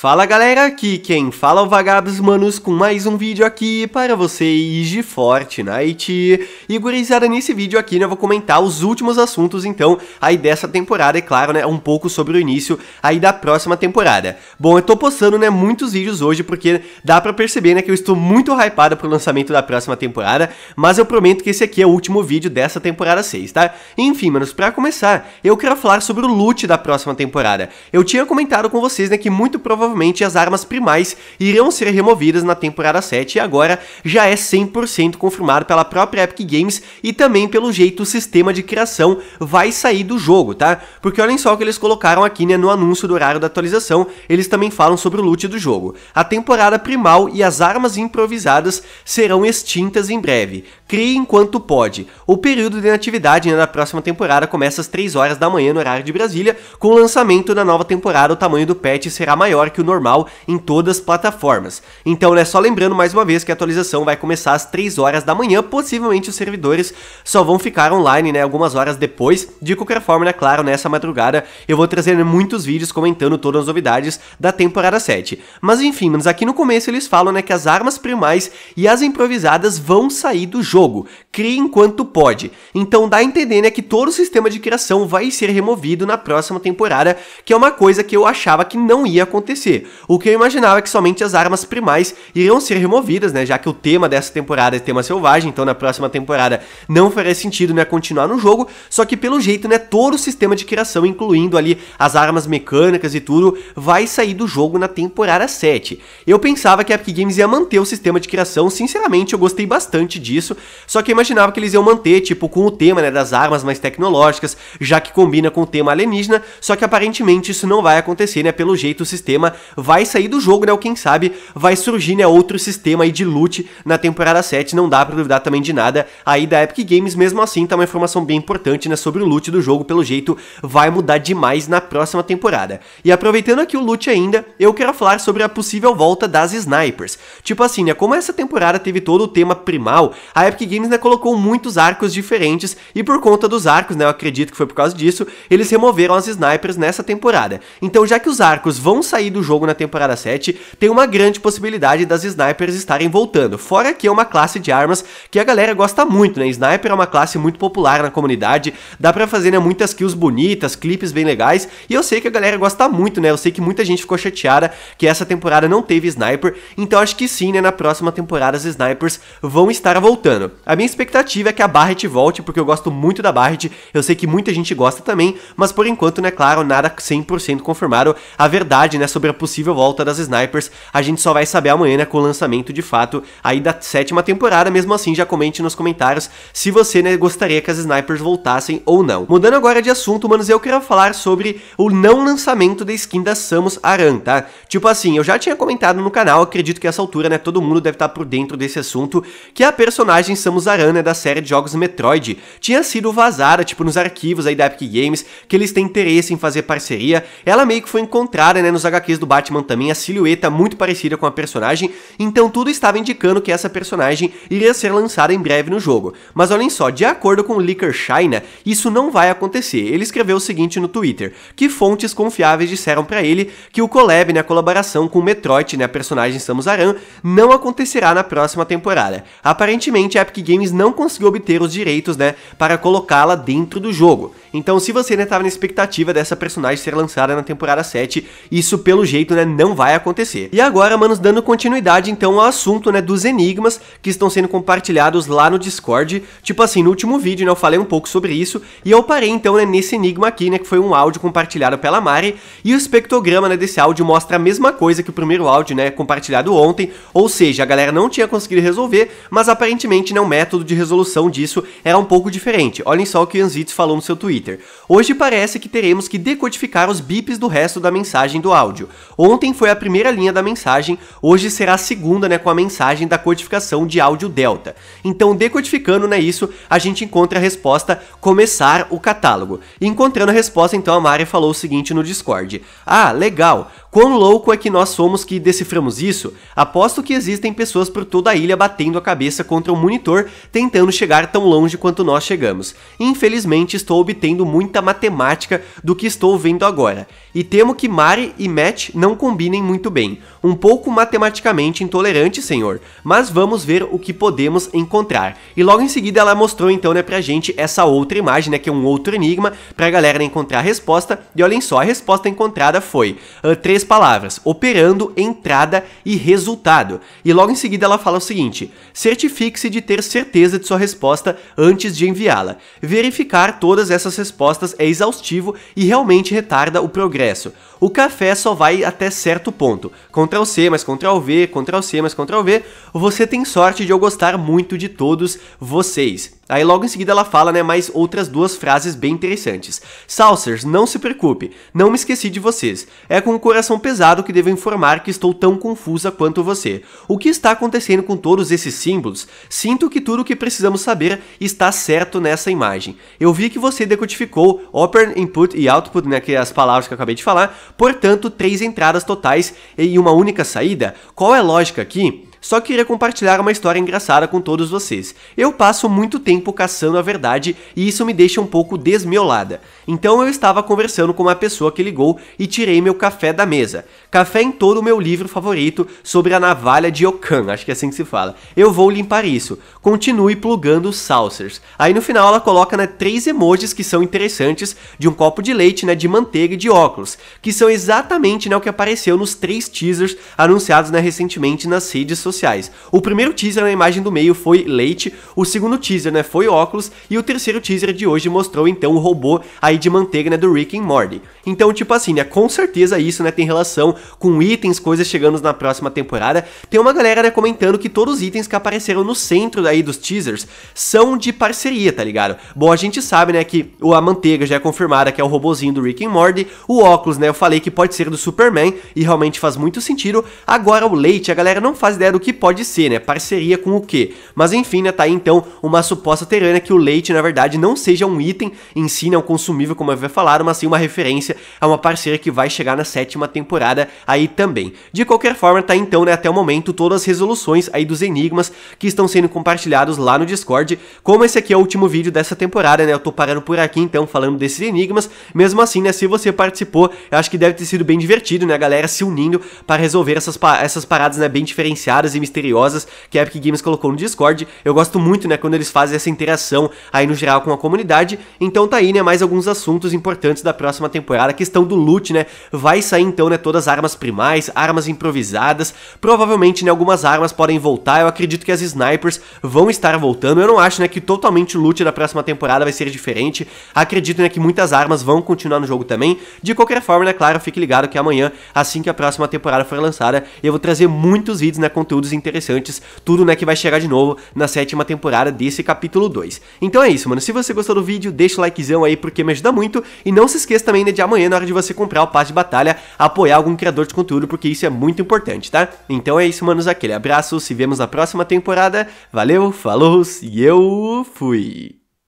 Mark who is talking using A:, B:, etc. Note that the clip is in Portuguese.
A: Fala galera, aqui quem fala é o Vagabos Manos com mais um vídeo aqui para vocês de Fortnite. E gurizada, nesse vídeo aqui né, eu vou comentar os últimos assuntos então aí dessa temporada, é claro, né, um pouco sobre o início aí da próxima temporada. Bom, eu tô postando né, muitos vídeos hoje porque dá pra perceber né, que eu estou muito hypado pro lançamento da próxima temporada, mas eu prometo que esse aqui é o último vídeo dessa temporada 6, tá? Enfim, manos, pra começar, eu quero falar sobre o loot da próxima temporada. Eu tinha comentado com vocês né, que muito provavelmente provavelmente as armas primais irão ser removidas na temporada 7 e agora já é 100% confirmado pela própria Epic Games e também pelo jeito o sistema de criação vai sair do jogo, tá? Porque olhem só o que eles colocaram aqui né, no anúncio do horário da atualização, eles também falam sobre o loot do jogo. A temporada primal e as armas improvisadas serão extintas em breve. Crie enquanto pode. O período de inatividade né, da próxima temporada começa às 3 horas da manhã no horário de Brasília, com o lançamento da nova temporada o tamanho do patch será maior que que o normal em todas as plataformas. Então, né, só lembrando mais uma vez que a atualização vai começar às 3 horas da manhã, possivelmente os servidores só vão ficar online, né, algumas horas depois. De qualquer forma, né, claro, nessa madrugada eu vou trazer né, muitos vídeos comentando todas as novidades da temporada 7. Mas enfim, mas aqui no começo eles falam, né, que as armas primais e as improvisadas vão sair do jogo. Crie enquanto pode. Então dá a entender, né, que todo o sistema de criação vai ser removido na próxima temporada, que é uma coisa que eu achava que não ia acontecer acontecer. O que eu imaginava é que somente as armas primais iriam ser removidas, né? Já que o tema dessa temporada é tema selvagem, então na próxima temporada não faria sentido, né? Continuar no jogo. Só que pelo jeito, né? Todo o sistema de criação, incluindo ali as armas mecânicas e tudo, vai sair do jogo na temporada 7. Eu pensava que a Epic Games ia manter o sistema de criação, sinceramente eu gostei bastante disso, só que eu imaginava que eles iam manter, tipo, com o tema, né, das armas mais tecnológicas, já que combina com o tema alienígena, só que aparentemente isso não vai acontecer, né, pelo jeito o sistema vai sair do jogo, né? Ou quem sabe vai surgir, né? Outro sistema aí de loot na temporada 7. Não dá pra duvidar também de nada aí da Epic Games. Mesmo assim, tá uma informação bem importante, né? Sobre o loot do jogo. Pelo jeito, vai mudar demais na próxima temporada. E aproveitando aqui o loot ainda, eu quero falar sobre a possível volta das snipers. Tipo assim, né? Como essa temporada teve todo o tema primal, a Epic Games, né? Colocou muitos arcos diferentes e por conta dos arcos, né? Eu acredito que foi por causa disso, eles removeram as snipers nessa temporada. Então, já que os arcos vão sair do jogo, jogo na temporada 7, tem uma grande possibilidade das snipers estarem voltando. Fora que é uma classe de armas que a galera gosta muito, né? Sniper é uma classe muito popular na comunidade, dá para fazer né, muitas kills bonitas, clipes bem legais, e eu sei que a galera gosta muito, né? Eu sei que muita gente ficou chateada que essa temporada não teve sniper, então acho que sim, né? Na próxima temporada as snipers vão estar voltando. A minha expectativa é que a Barret volte, porque eu gosto muito da Barret, eu sei que muita gente gosta também, mas por enquanto, né, claro, nada 100% confirmado. A verdade, né, sobre sobre a possível volta das snipers. A gente só vai saber amanhã né, com o lançamento de fato aí da sétima temporada. Mesmo assim, já comente nos comentários se você né, gostaria que as snipers voltassem ou não. Mudando agora de assunto, manos, eu quero falar sobre o não lançamento da skin da Samus Aran, tá? Tipo assim, eu já tinha comentado no canal, acredito que essa altura, né, todo mundo deve estar por dentro desse assunto, que a personagem Samus Aran, né, da série de jogos Metroid, tinha sido vazada, tipo, nos arquivos aí da Epic Games, que eles têm interesse em fazer parceria. Ela meio que foi encontrada, né, nos HQs do Batman também a silhueta muito parecida com a personagem, então tudo estava indicando que essa personagem iria ser lançada em breve no jogo. Mas olhem só, de acordo com o Licker China, isso não vai acontecer. Ele escreveu o seguinte no Twitter, que fontes confiáveis disseram para ele que o collab, né, a colaboração com o Metroid, né, a personagem Samus Aran, não acontecerá na próxima temporada. Aparentemente, a Epic Games não conseguiu obter os direitos, né, para colocá-la dentro do jogo. Então, se você ainda né, estava na expectativa dessa personagem ser lançada na temporada 7, isso pelo jeito, né, não vai acontecer. E agora, manos, dando continuidade então ao assunto, né, dos enigmas que estão sendo compartilhados lá no Discord. Tipo assim, no último vídeo, né, eu falei um pouco sobre isso e eu parei então, né, nesse enigma aqui, né, que foi um áudio compartilhado pela Mari e o espectrograma, né, desse áudio mostra a mesma coisa que o primeiro áudio, né, compartilhado ontem, ou seja, a galera não tinha conseguido resolver, mas aparentemente, né, o método de resolução disso era um pouco diferente. Olhem só o que o Anzitz falou no seu Twitter. Hoje parece que teremos que decodificar os bips do resto da mensagem do áudio. Ontem foi a primeira linha da mensagem, hoje será a segunda, né, com a mensagem da codificação de áudio delta. Então, decodificando, né, isso, a gente encontra a resposta começar o catálogo. E encontrando a resposta, então a Mari falou o seguinte no Discord: "Ah, legal. Quão louco é que nós somos que deciframos isso? Aposto que existem pessoas por toda a ilha batendo a cabeça contra o monitor, tentando chegar tão longe quanto nós chegamos. Infelizmente, estou obtendo muita matemática do que estou vendo agora. E temo que Mari e Matt não combinem muito bem. Um pouco matematicamente intolerante, senhor, mas vamos ver o que podemos encontrar. E logo em seguida ela mostrou então, né, pra gente essa outra imagem, né, que é um outro enigma pra galera encontrar a resposta. E olhem só, a resposta encontrada foi uh, três palavras: operando, entrada e resultado. E logo em seguida ela fala o seguinte: certifique-se de ter certeza de sua resposta antes de enviá-la. Verificar todas essas respostas é exaustivo e realmente retarda o progresso. O café só vai até certo ponto. Ctrl C, mais Ctrl V, Ctrl C, mais Ctrl V. Você tem sorte de eu gostar muito de todos vocês. Aí logo em seguida ela fala, né, mais outras duas frases bem interessantes. Saucers, não se preocupe, não me esqueci de vocês. É com o coração pesado que devo informar que estou tão confusa quanto você. O que está acontecendo com todos esses símbolos? Sinto que tudo o que precisamos saber está certo nessa imagem. Eu vi que você decodificou open input e output, né, que é as palavras que eu acabei de falar, portanto, três entradas totais e uma única saída. Qual é a lógica aqui? Só queria compartilhar uma história engraçada com todos vocês. Eu passo muito tempo caçando a verdade e isso me deixa um pouco desmiolada. Então eu estava conversando com uma pessoa que ligou e tirei meu café da mesa. Café em Todo, meu livro favorito sobre a navalha de Okan, acho que é assim que se fala. Eu vou limpar isso. Continue plugando os saucers. Aí no final ela coloca né, três emojis que são interessantes de um copo de leite, né, de manteiga e de óculos, que são exatamente né, o que apareceu nos três teasers anunciados né, recentemente nas redes sociais. O primeiro teaser na imagem do meio foi leite, o segundo teaser né, foi óculos e o terceiro teaser de hoje mostrou então o robô aí de manteiga né, do Rick and Morty. Então tipo assim, né, com certeza isso né, tem relação com itens, coisas chegando na próxima temporada. Tem uma galera né, comentando que todos os itens que apareceram no centro aí dos teasers são de parceria, tá ligado? Bom, a gente sabe, né, que a manteiga já é confirmada que é o robozinho do Rick and Morty, o óculos, né, eu falei que pode ser do Superman e realmente faz muito sentido. Agora o leite, a galera não faz ideia do que pode ser, né? Parceria com o quê? Mas enfim, né, tá aí então uma suposta terrena que o leite, na verdade, não seja um item em si, né, um consumível, como eu havia falado, mas sim uma referência a uma parceira que vai chegar na sétima temporada aí também. De qualquer forma, tá então, né, até o momento, todas as resoluções aí dos enigmas que estão sendo compartilhados lá no Discord. Como esse aqui é o último vídeo dessa temporada, né, eu tô parando por aqui então falando desses enigmas. Mesmo assim, né, se você participou, eu acho que deve ter sido bem divertido, né, a galera se unindo para resolver essas, pa essas paradas, né, bem diferenciadas e misteriosas que a Epic Games colocou no Discord. Eu gosto muito, né, quando eles fazem essa interação aí no geral com a comunidade. Então tá aí, né, mais alguns assuntos importantes da próxima temporada. A questão do loot, né, vai sair então, né, todas as armas primais, armas improvisadas, provavelmente né, algumas armas podem voltar, eu acredito que as snipers vão estar voltando, eu não acho né, que totalmente o loot da próxima temporada vai ser diferente, acredito né, que muitas armas vão continuar no jogo também, de qualquer forma, né, claro, fique ligado que amanhã, assim que a próxima temporada for lançada, eu vou trazer muitos vídeos, né, conteúdos interessantes, tudo né, que vai chegar de novo na sétima temporada desse capítulo 2. Então é isso, mano, se você gostou do vídeo, deixa o likezão aí porque me ajuda muito, e não se esqueça também né, de amanhã, na hora de você comprar o passe de batalha, apoiar algum criador criador de conteúdo, porque isso é muito importante, tá? Então é isso, manos. Aquele abraço, se vemos na próxima temporada. Valeu, falou e eu fui!